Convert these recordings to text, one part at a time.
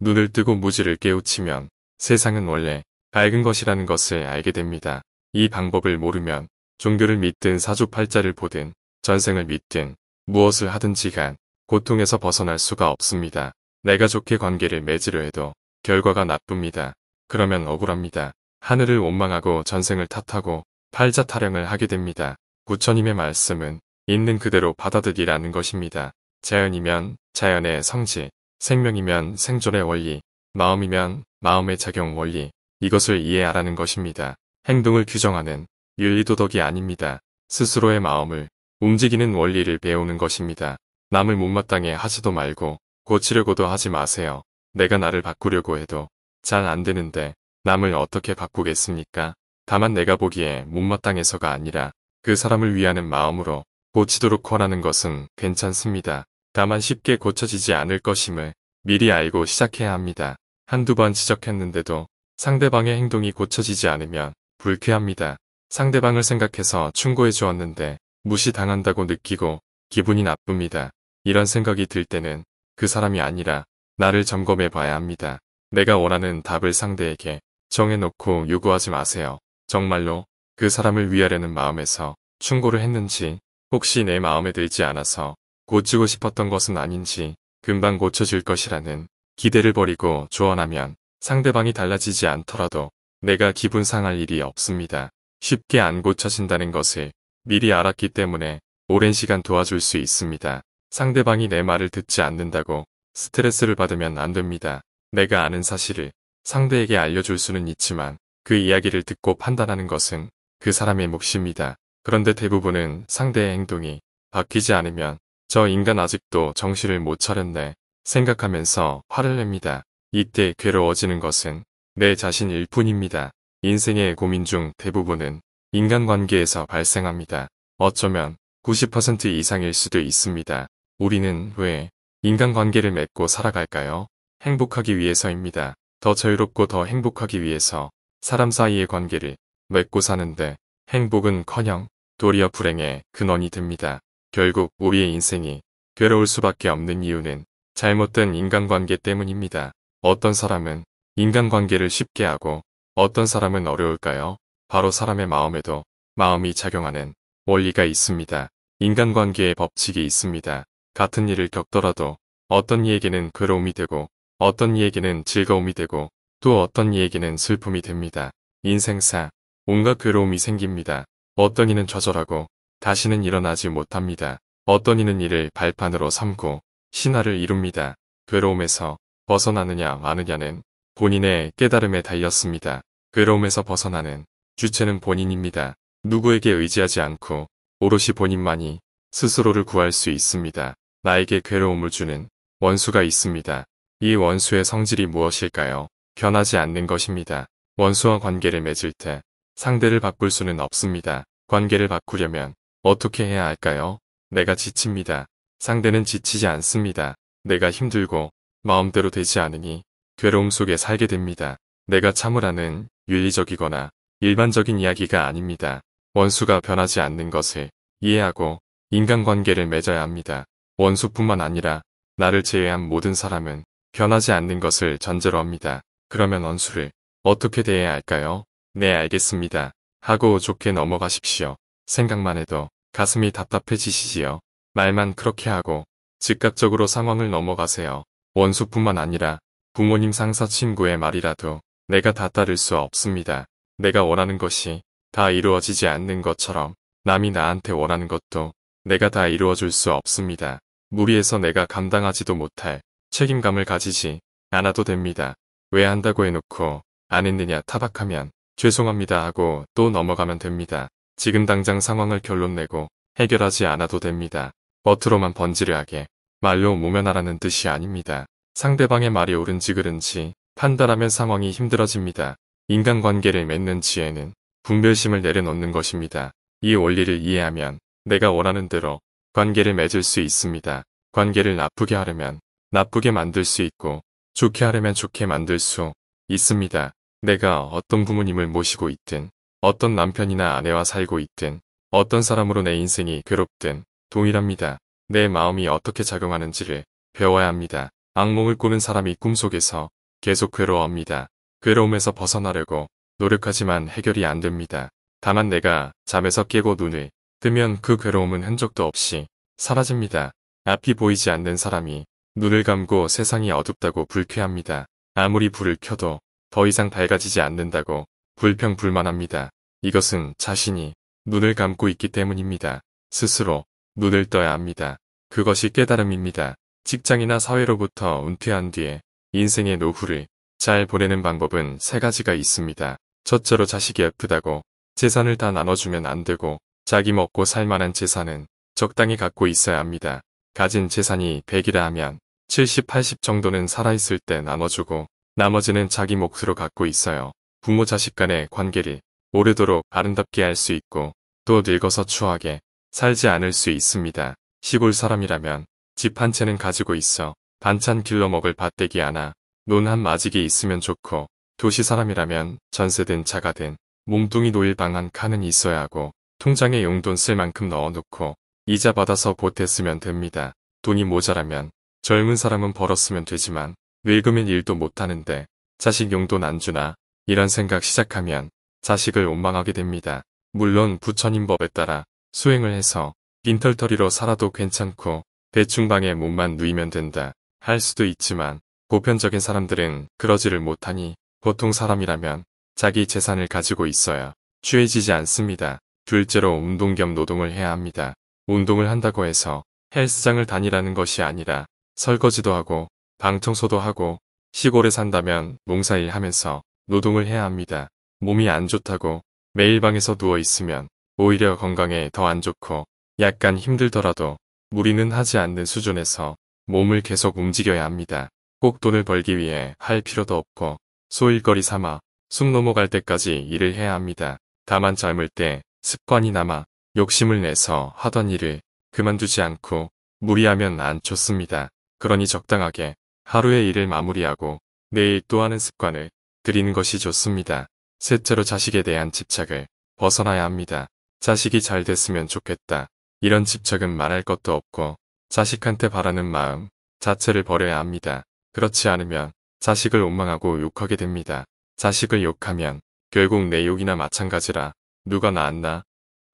눈을 뜨고 무지를 깨우치면 세상은 원래 밝은 것이라는 것을 알게 됩니다. 이 방법을 모르면 종교를 믿든 사주팔자를 보든 전생을 믿든 무엇을 하든지 간 고통에서 벗어날 수가 없습니다. 내가 좋게 관계를 맺으려 해도 결과가 나쁩니다. 그러면 억울합니다. 하늘을 원망하고 전생을 탓하고 팔자 타령을 하게 됩니다. 부처님의 말씀은 있는 그대로 받아들이라는 것입니다. 자연이면 자연의 성지, 생명이면 생존의 원리, 마음이면 마음의 작용 원리, 이것을 이해하라는 것입니다. 행동을 규정하는 윤리도덕이 아닙니다. 스스로의 마음을 움직이는 원리를 배우는 것입니다. 남을 못마땅해 하지도 말고 고치려고도 하지 마세요. 내가 나를 바꾸려고 해도 잘 안 되는데 남을 어떻게 바꾸겠습니까? 다만 내가 보기에 못마땅해서가 아니라 그 사람을 위하는 마음으로 고치도록 권하는 것은 괜찮습니다. 다만 쉽게 고쳐지지 않을 것임을 미리 알고 시작해야 합니다. 한두 번 지적했는데도 상대방의 행동이 고쳐지지 않으면 불쾌합니다. 상대방을 생각해서 충고해 주었는데 무시당한다고 느끼고 기분이 나쁩니다. 이런 생각이 들 때는 그 사람이 아니라 나를 점검해 봐야 합니다. 내가 원하는 답을 상대에게 정해놓고 요구하지 마세요. 정말로 그 사람을 위하려는 마음에서 충고를 했는지 혹시 내 마음에 들지 않아서 고치고 싶었던 것은 아닌지 금방 고쳐질 것이라는 기대를 버리고 조언하면 상대방이 달라지지 않더라도 내가 기분 상할 일이 없습니다. 쉽게 안 고쳐진다는 것을 미리 알았기 때문에 오랜 시간 도와줄 수 있습니다. 상대방이 내 말을 듣지 않는다고 스트레스를 받으면 안 됩니다. 내가 아는 사실을 상대에게 알려줄 수는 있지만 그 이야기를 듣고 판단하는 것은 그 사람의 몫입니다. 그런데 대부분은 상대의 행동이 바뀌지 않으면 저 인간 아직도 정신을 못 차렸네 생각하면서 화를 냅니다. 이때 괴로워지는 것은 내 자신일 뿐입니다. 인생의 고민 중 대부분은 인간관계에서 발생합니다. 어쩌면 90% 이상일 수도 있습니다. 우리는 왜 인간관계를 맺고 살아갈까요? 행복하기 위해서입니다. 더 자유롭고 더 행복하기 위해서 사람 사이의 관계를 맺고 사는데 행복은커녕 도리어 불행의 근원이 됩니다. 결국 우리의 인생이 괴로울 수밖에 없는 이유는 잘못된 인간관계 때문입니다. 어떤 사람은 인간관계를 쉽게 하고 어떤 사람은 어려울까요? 바로 사람의 마음에도 마음이 작용하는 원리가 있습니다. 인간관계의 법칙이 있습니다. 같은 일을 겪더라도 어떤 이에게는 괴로움이 되고 어떤 이에게는 즐거움이 되고 또 어떤 이에게는 슬픔이 됩니다. 인생사 온갖 괴로움이 생깁니다. 어떤 이는 좌절하고 다시는 일어나지 못합니다. 어떤 이는 이를 발판으로 삼고 신화를 이룹니다. 괴로움에서 벗어나느냐 마느냐는 본인의 깨달음에 달렸습니다. 괴로움에서 벗어나는 주체는 본인입니다. 누구에게 의지하지 않고 오롯이 본인만이 스스로를 구할 수 있습니다. 나에게 괴로움을 주는 원수가 있습니다. 이 원수의 성질이 무엇일까요? 변하지 않는 것입니다. 원수와 관계를 맺을 때 상대를 바꿀 수는 없습니다. 관계를 바꾸려면 어떻게 해야 할까요? 내가 지칩니다. 상대는 지치지 않습니다. 내가 힘들고 마음대로 되지 않으니 괴로움 속에 살게 됩니다. 내가 참으라는 윤리적이거나 일반적인 이야기가 아닙니다. 원수가 변하지 않는 것을 이해하고 인간관계를 맺어야 합니다. 원수뿐만 아니라 나를 제외한 모든 사람은 변하지 않는 것을 전제로 합니다. 그러면 원수를 어떻게 대해야 할까요? 네 알겠습니다. 하고 좋게 넘어가십시오. 생각만 해도 가슴이 답답해지시지요. 말만 그렇게 하고 즉각적으로 상황을 넘어가세요. 원수뿐만 아니라 부모님 상사 친구의 말이라도 내가 다 따를 수 없습니다. 내가 원하는 것이 다 이루어지지 않는 것처럼 남이 나한테 원하는 것도 내가 다 이루어줄 수 없습니다. 무리해서 내가 감당하지도 못할 책임감을 가지지 않아도 됩니다. 왜 한다고 해놓고 안 했느냐 타박하면 죄송합니다 하고 또 넘어가면 됩니다. 지금 당장 상황을 결론내고 해결하지 않아도 됩니다. 버트로만 번지르하게 말로 모면하라는 뜻이 아닙니다. 상대방의 말이 옳은지 그른지 판단하면 상황이 힘들어집니다. 인간관계를 맺는 지혜는 분별심을 내려놓는 것입니다. 이 원리를 이해하면 내가 원하는 대로 관계를 맺을 수 있습니다. 관계를 나쁘게 하려면 나쁘게 만들 수 있고 좋게 하려면 좋게 만들 수 있습니다. 내가 어떤 부모님을 모시고 있든 어떤 남편이나 아내와 살고 있든 어떤 사람으로 내 인생이 괴롭든 동일합니다. 내 마음이 어떻게 작용하는지를 배워야 합니다. 악몽을 꾸는 사람이 꿈속에서 계속 괴로워합니다. 괴로움에서 벗어나려고 노력하지만 해결이 안 됩니다. 다만 내가 잠에서 깨고 눈을 뜨면 그 괴로움은 흔적도 없이 사라집니다. 앞이 보이지 않는 사람이 눈을 감고 세상이 어둡다고 불쾌합니다. 아무리 불을 켜도 더 이상 밝아지지 않는다고 불평불만합니다. 이것은 자신이 눈을 감고 있기 때문입니다. 스스로 눈을 떠야 합니다. 그것이 깨달음입니다. 직장이나 사회로부터 은퇴한 뒤에 인생의 노후를 잘 보내는 방법은 세 가지가 있습니다. 첫째로 자식이 아프다고 재산을 다 나눠주면 안 되고 자기 먹고 살만한 재산은 적당히 갖고 있어야 합니다. 가진 재산이 100이라 하면 70, 80 정도는 살아있을 때 나눠주고 나머지는 자기 몫으로 갖고 있어요. 부모 자식 간의 관계를 오래도록 아름답게 할 수 있고 또 늙어서 추하게 살지 않을 수 있습니다. 시골 사람이라면 집 한 채는 가지고 있어 반찬 길러 먹을 밭대기 하나 논 한 마지기 있으면 좋고 도시 사람이라면 전세든 차가든 몸뚱이 놓일 방 한 칸은 있어야 하고 통장에 용돈 쓸 만큼 넣어놓고 이자 받아서 보탰으면 됩니다. 돈이 모자라면 젊은 사람은 벌었으면 되지만 늙으면 일도 못하는데 자식 용돈 안 주나 이런 생각 시작하면 자식을 원망하게 됩니다. 물론 부처님 법에 따라 수행을 해서 빈털터리로 살아도 괜찮고 대충방에 몸만 누이면 된다 할 수도 있지만 보편적인 사람들은 그러지를 못하니 보통 사람이라면 자기 재산을 가지고 있어야 취해지지 않습니다. 둘째로 운동 겸 노동을 해야 합니다. 운동을 한다고 해서 헬스장을 다니라는 것이 아니라 설거지도 하고 방 청소도 하고 시골에 산다면 농사일 하면서 노동을 해야 합니다. 몸이 안 좋다고 매일 방에서 누워 있으면 오히려 건강에 더 안 좋고 약간 힘들더라도 무리는 하지 않는 수준에서 몸을 계속 움직여야 합니다. 꼭 돈을 벌기 위해 할 필요도 없고 소일거리 삼아 숨 넘어갈 때까지 일을 해야 합니다. 다만 젊을 때 습관이 남아 욕심을 내서 하던 일을 그만두지 않고 무리하면 안 좋습니다. 그러니 적당하게 하루의 일을 마무리하고 내일 또 하는 습관을 들리는 것이 좋습니다. 셋째로 자식에 대한 집착을 벗어나야 합니다. 자식이 잘 됐으면 좋겠다. 이런 집착은 말할 것도 없고 자식한테 바라는 마음 자체를 버려야 합니다. 그렇지 않으면 자식을 원망하고 욕하게 됩니다. 자식을 욕하면 결국 내 욕이나 마찬가지라 누가 낳았나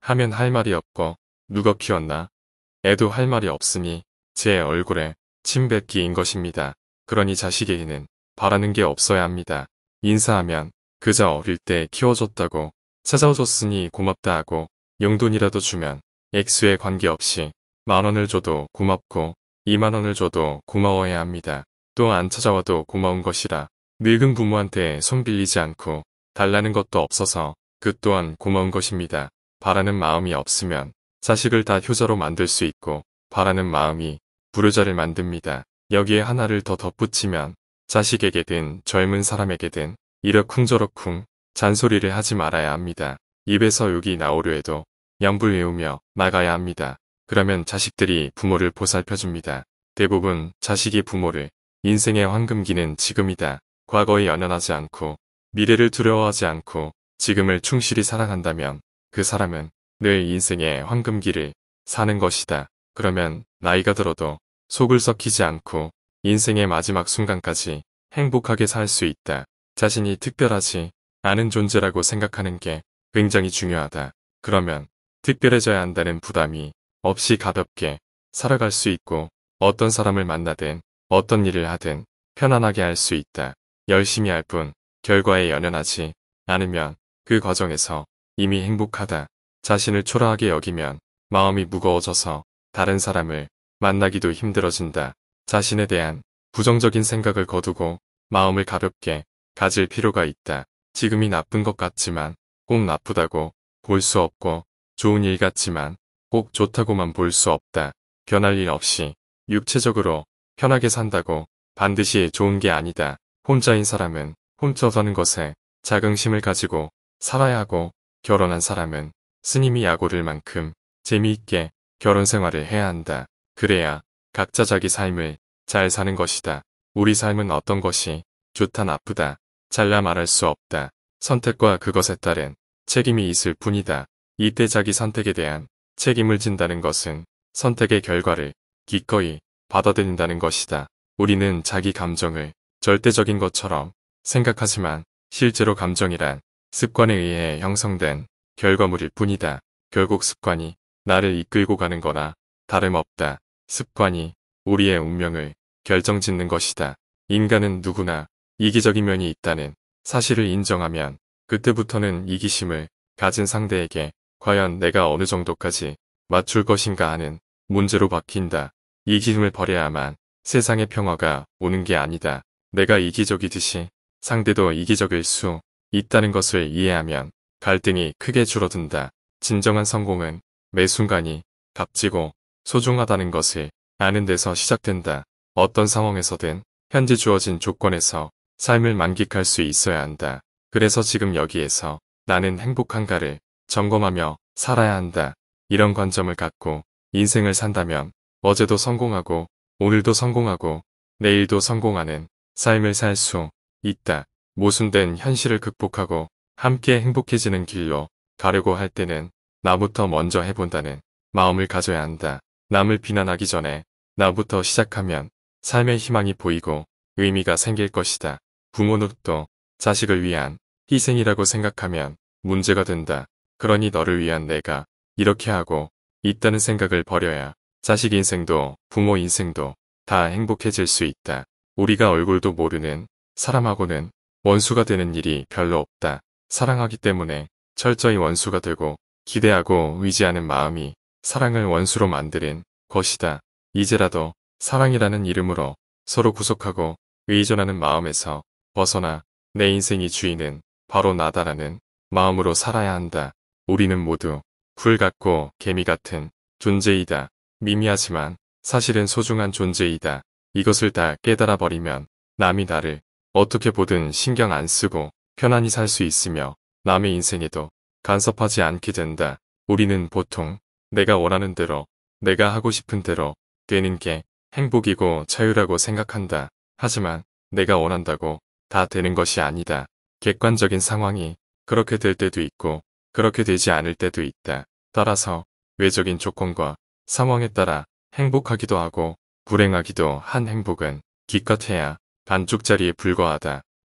하면 할 말이 없고 누가 키웠나 애도 할 말이 없으니 제 얼굴에 침 뱉기인 것입니다. 그러니 자식에게는 바라는 게 없어야 합니다. 인사하면 그자 어릴 때 키워줬다고 찾아와줬으니 고맙다 하고 용돈이라도 주면 액수에 관계없이 만원을 줘도 고맙고 2만원을 줘도 고마워해야 합니다. 또 안 찾아와도 고마운 것이라 늙은 부모한테 손 빌리지 않고 달라는 것도 없어서 그 또한 고마운 것입니다. 바라는 마음이 없으면 자식을 다 효자로 만들 수 있고 바라는 마음이 불효자를 만듭니다. 여기에 하나를 더 덧붙이면 자식에게든 젊은 사람에게든 이러쿵저러쿵 잔소리를 하지 말아야 합니다. 입에서 욕이 나오려 해도 양불 외우며 막아야 합니다. 그러면 자식들이 부모를 보살펴줍니다. 대부분 자식이 부모를 인생의 황금기는 지금이다. 과거에 연연하지 않고 미래를 두려워하지 않고 지금을 충실히 사랑한다면 그 사람은 늘 인생의 황금기를 사는 것이다. 그러면 나이가 들어도 속을 썩히지 않고 인생의 마지막 순간까지 행복하게 살 수 있다. 자신이 특별하지 않은 존재라고 생각하는 게 굉장히 중요하다. 그러면 특별해져야 한다는 부담이 없이 가볍게 살아갈 수 있고 어떤 사람을 만나든 어떤 일을 하든 편안하게 할 수 있다. 열심히 할 뿐 결과에 연연하지 않으면 그 과정에서 이미 행복하다. 자신을 초라하게 여기면 마음이 무거워져서 다른 사람을 만나기도 힘들어진다. 자신에 대한 부정적인 생각을 거두고 마음을 가볍게 가질 필요가 있다. 지금이 나쁜 것 같지만 꼭 나쁘다고 볼 수 없고 좋은 일 같지만 꼭 좋다고만 볼 수 없다. 변할 일 없이 육체적으로 편하게 산다고 반드시 좋은 게 아니다. 혼자인 사람은 혼자 사는 것에 자긍심을 가지고 살아야 하고 결혼한 사람은 스님이 야구를 만큼 재미있게 결혼 생활을 해야 한다. 그래야 각자 자기 삶을 잘 사는 것이다. 우리 삶은 어떤 것이 좋다 나쁘다 잘라 말할 수 없다. 선택과 그것에 따른 책임이 있을 뿐이다. 이때 자기 선택에 대한 책임을 진다는 것은 선택의 결과를 기꺼이 받아들인다는 것이다. 우리는 자기 감정을 절대적인 것처럼 생각하지만 실제로 감정이란 습관에 의해 형성된 결과물일 뿐이다. 결국 습관이 나를 이끌고 가는 거나 다름없다. 습관이 우리의 운명을 결정짓는 것이다. 인간은 누구나 이기적인 면이 있다는 사실을 인정하면 그때부터는 이기심을 가진 상대에게 과연 내가 어느 정도까지 맞출 것인가 하는 문제로 바뀐다. 이기심을 버려야만 세상의 평화가 오는 게 아니다. 내가 이기적이듯이 상대도 이기적일 수 있다는 것을 이해하면 갈등이 크게 줄어든다. 진정한 성공은 매 순간이 값지고 소중하다는 것을 아는 데서 시작된다. 어떤 상황에서든 현재 주어진 조건에서 삶을 만끽할 수 있어야 한다. 그래서 지금 여기에서 나는 행복한가를 점검하며 살아야 한다. 이런 관점을 갖고 인생을 산다면 어제도 성공하고 오늘도 성공하고 내일도 성공하는 삶을 살 수 있다. 모순된 현실을 극복하고 함께 행복해지는 길로 가려고 할 때는 나부터 먼저 해본다는 마음을 가져야 한다. 남을 비난하기 전에 나부터 시작하면 삶의 희망이 보이고 의미가 생길 것이다. 부모로부터 자식을 위한 희생이라고 생각하면 문제가 된다. 그러니 너를 위한 내가 이렇게 하고 있다는 생각을 버려야 자식 인생도 부모 인생도 다 행복해질 수 있다. 우리가 얼굴도 모르는 사람하고는 원수가 되는 일이 별로 없다. 사랑하기 때문에 철저히 원수가 되고 기대하고 의지하는 마음이 사랑을 원수로 만드는 것이다. 이제라도 사랑이라는 이름으로 서로 구속하고 의존하는 마음에서 벗어나 내 인생의 주인은 바로 나다라는 마음으로 살아야 한다. 우리는 모두 굴 같고 개미 같은 존재이다. 미미하지만 사실은 소중한 존재이다. 이것을 다 깨달아 버리면 남이 나를 어떻게 보든 신경 안 쓰고 편안히 살 수 있으며 남의 인생에도 간섭하지 않게 된다. 우리는 보통 내가 원하는 대로 내가 하고 싶은 대로 되는 게 행복이고 자유라고 생각한다. 하지만 내가 원한다고 다 되는 것이 아니다. 객관적인 상황이 그렇게 될 때도 있고 그렇게 되지 않을 때도 있다. 따라서 외적인 조건과 상황에 따라 행복하기도 하고 불행하기도 한 행복은 기껏해야 반쪽짜리에 불과하다.